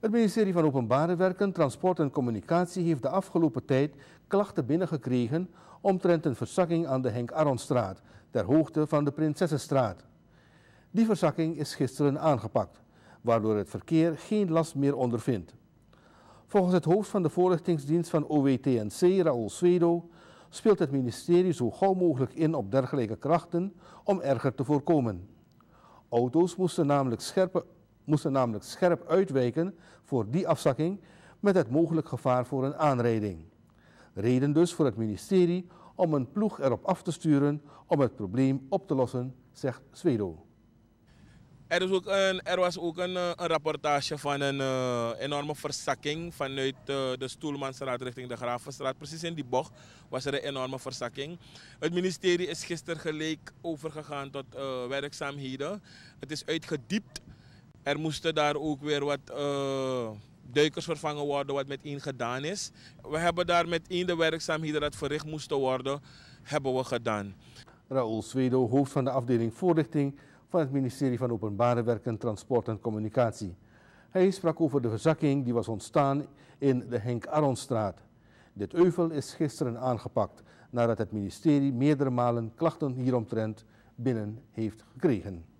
Het ministerie van Openbare Werken, Transport en Communicatie heeft de afgelopen tijd klachten binnengekregen omtrent een verzakking aan de Henk Aronstraat, ter hoogte van de Prinsessenstraat. Die verzakking is gisteren aangepakt, waardoor het verkeer geen last meer ondervindt. Volgens het hoofd van de voorlichtingsdienst van OWTNC, Raoul Swedo, speelt het ministerie zo gauw mogelijk in op dergelijke krachten om erger te voorkomen. Auto's moesten namelijk scherpe moesten namelijk scherp uitwijken voor die afzakking met het mogelijk gevaar voor een aanrijding. Reden dus voor het ministerie om een ploeg erop af te sturen om het probleem op te lossen, zegt Swedo. Er, is ook een, er was ook een, eh, een rapportage van een eh, enorme verzakking vanuit eh, de Stoelmanstraat richting de Gravenstraat. Precies in die bocht was er een enorme verzakking. Het ministerie is gisteren gelijk overgegaan tot werkzaamheden. Het is uitgediept er moesten daar ook weer wat uh, duikers vervangen worden, wat met één gedaan is. We hebben daar met één de werkzaamheden dat verricht moesten worden, hebben we gedaan. Raoul Swedo, hoofd van de afdeling voorlichting van het ministerie van Openbare Werken, Transport en Communicatie. Hij sprak over de verzakking die was ontstaan in de Henk Aronstraat. Dit euvel is gisteren aangepakt nadat het ministerie meerdere malen klachten hieromtrent binnen heeft gekregen.